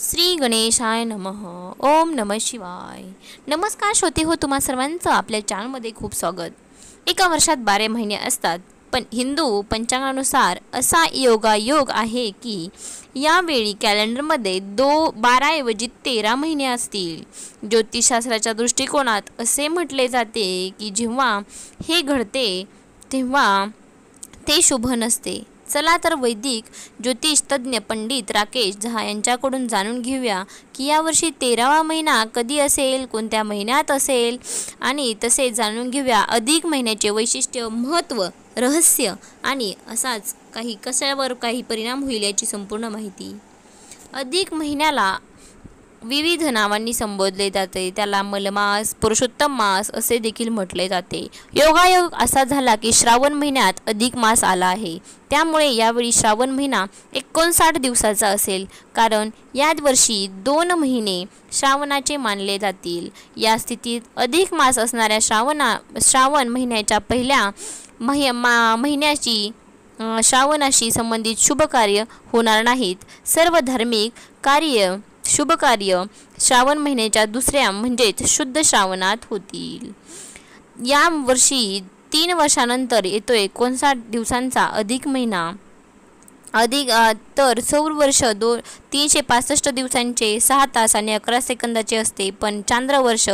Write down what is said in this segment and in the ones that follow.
श्री गणेशाय नम ओम नम शिवाय नमस्कार श्रोते हो तुम्हा सर्वांचं आपल्या चॅनलमध्ये खूप स्वागत एका वर्षात बारा महिने असतात पण हिंदू पंचांगानुसार असा योगायोग आहे की यावेळी कॅलेंडरमध्ये दो बाराऐवजी तेरा महिने असतील ज्योतिषशास्त्राच्या दृष्टिकोनात असे म्हटले जाते की जेव्हा हे घडते तेव्हा ते शुभ नसते चला तर वैदिक ज्योतिष तज्ज्ञ पंडित राकेश झा यांच्याकडून जाणून घेऊया की यावर्षी तेरावा महिना कधी असेल कोणत्या महिन्यात असेल आणि तसे जाणून घेऊया अधिक महिन्याचे वैशिष्ट्य महत्त्व रहस्य आणि असाच काही कशावर काही परिणाम होईल याची संपूर्ण माहिती अधिक महिन्याला विविध नावांनी संबोधले जाते त्याला मलमास पुरुषोत्तम मास असे देखील म्हटले जाते योगायोग असा झाला की श्रावण महिन्यात अधिक मास आला आहे त्यामुळे यावेळी श्रावण महिना एकोणसाठ दिवसाचा असेल कारण याच वर्षी दोन महिने श्रावणाचे मानले जातील या स्थितीत अधिक मास असणाऱ्या श्रावणा श्रावण महिन्याच्या पहिल्या महि महिन्याची श्रावणाशी संबंधित शुभ कार्य होणार नाहीत सर्व धार्मिक कार्य शुभ कार्य श्रावण महिन्याच्या दुसऱ्या म्हणजेच शुद्ध श्रावणात होतील या वर्षी तीन वर्षानंतर येतो एकोणसाठ दिवसांचा अधिक महिना अधिक तर सौर वर्ष दो तीनशे पासष्ट दिवसांचे सहा तास आणि अकरा सेकंदाचे असते पण वर्ष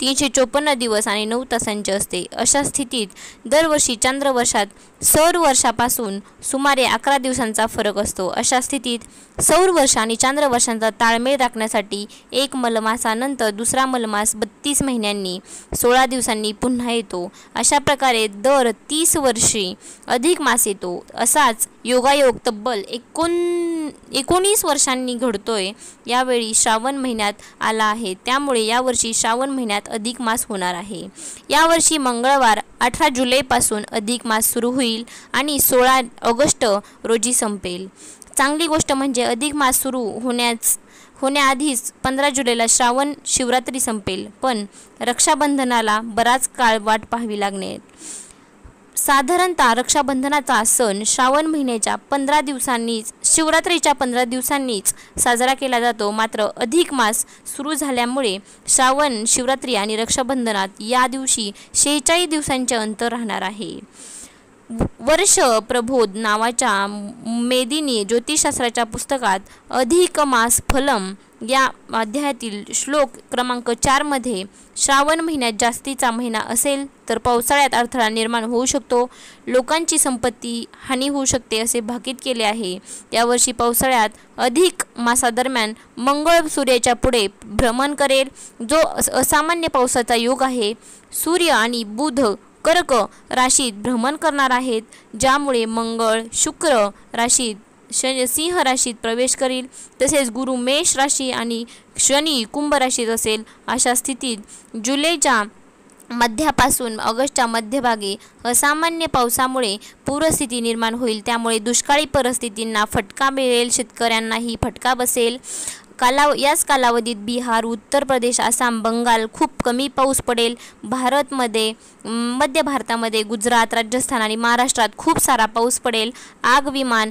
तीनशे चोपन्न दिवस आणि नऊ तासांचे असते अशा स्थितीत दरवर्षी वर्षात सौर वर्षापासून सुमारे अकरा दिवसांचा फरक असतो अशा स्थितीत सौर वर्ष आणि वर्षांचा ताळमेळ राखण्यासाठी एक मलमासानंतर दुसरा मलमास बत्तीस महिन्यांनी सोळा दिवसांनी पुन्हा येतो अशा प्रकारे दर तीस वर्षी अधिक मास येतो असाच योगायोग तब्बल एकोण एकोणीस वर्षांनी वर्षांनी घडतोय यावेळी श्रावण महिन्यात आला आहे त्यामुळे यावर्षी श्रावण महिन्यात अधिक मास होणार आहे यावर्षी मंगळवार अठरा जुलैपासून अधिक मास सुरू होईल आणि सोळा ऑगस्ट रोजी संपेल चांगली गोष्ट म्हणजे अधिक मास सुरू होण्यास होण्याआधीच पंधरा जुलैला श्रावण शिवरात्री संपेल पण रक्षाबंधनाला बराच काळ वाट पाहावी लागणे साधारणतः रक्षाबंधनाचा सण श्रावण महिन्याच्या पंधरा दिवसांनीच शिवरात्रीच्या पंधरा दिवसांनीच साजरा केला जातो मात्र अधिक मास सुरू झाल्यामुळे श्रावण शिवरात्री आणि रक्षाबंधनात या दिवशी शेहेचाळीस दिवसांचे अंतर राहणार आहे वर्ष प्रबोध नावाच्या मेदिनी ज्योतिषशास्त्राच्या पुस्तकात अधिक मास फलम या अध्यायातील श्लोक क्रमांक चारमध्ये श्रावण महिन्यात जास्तीचा महिना असेल तर पावसाळ्यात अडथळा निर्माण होऊ शकतो लोकांची संपत्ती हानी होऊ शकते असे भाकीत केले आहे यावर्षी पावसाळ्यात अधिक मासादरम्यान मंगळ सूर्याच्या पुढे भ्रमण करेल जो असामान्य पावसाचा योग आहे सूर्य आणि बुध कर्क राशीत भ्रमण करणार आहेत ज्यामुळे मंगळ शुक्र राशीत शनि सिंह राशीत प्रवेश करील तसेच गुरु मेष राशी आणि शनी कुंभ राशीत असेल अशा स्थितीत जुलैच्या मध्यापासून ऑगस्टच्या मध्यभागी असामान्य पावसामुळे पूरस्थिती निर्माण होईल त्यामुळे दुष्काळी परिस्थितींना फटका मिळेल शेतकऱ्यांनाही फटका बसेल कालाव याच कालावधीत बिहार उत्तर प्रदेश आसाम बंगाल खूप कमी पाऊस पडेल भारतमध्ये मध्य भारतामध्ये गुजरात राजस्थान आणि महाराष्ट्रात खूप सारा पाऊस पडेल आग विमान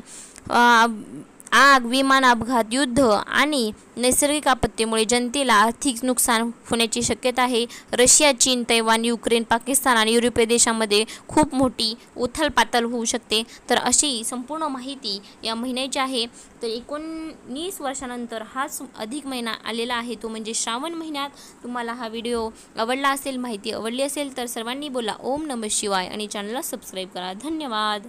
आग विमान अपघात युद्ध आणि नैसर्गिक आपत्तीमुळे जनतेला आर्थिक नुकसान होण्याची शक्यता आहे रशिया चीन तैवान युक्रेन पाकिस्तान आणि युरोपीय देशामध्ये खूप मोठी उथलपातल होऊ शकते तर अशी संपूर्ण माहिती या महिन्याची आहे तर एकोणीस वर्षानंतर हाच अधिक महिना आलेला आहे तो म्हणजे श्रावण महिन्यात तुम्हाला हा व्हिडिओ आवडला असेल माहिती आवडली असेल तर सर्वांनी बोला ओम नमः शिवाय आणि चॅनलला सबस्क्राईब करा धन्यवाद